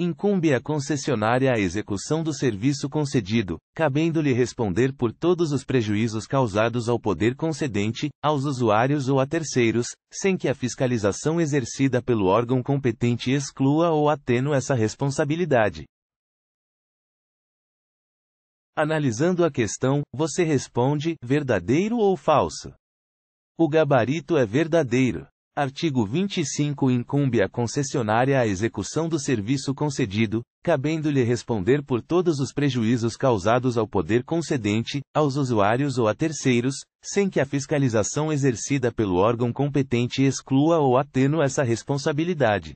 Incumbe à concessionária a execução do serviço concedido, cabendo-lhe responder por todos os prejuízos causados ao poder concedente, aos usuários ou a terceiros, sem que a fiscalização exercida pelo órgão competente exclua ou atenua essa responsabilidade. Analisando a questão, você responde: verdadeiro ou falso? O gabarito é verdadeiro. Artigo 25 Incumbe à concessionária a execução do serviço concedido, cabendo-lhe responder por todos os prejuízos causados ao poder concedente, aos usuários ou a terceiros, sem que a fiscalização exercida pelo órgão competente exclua ou atenua essa responsabilidade.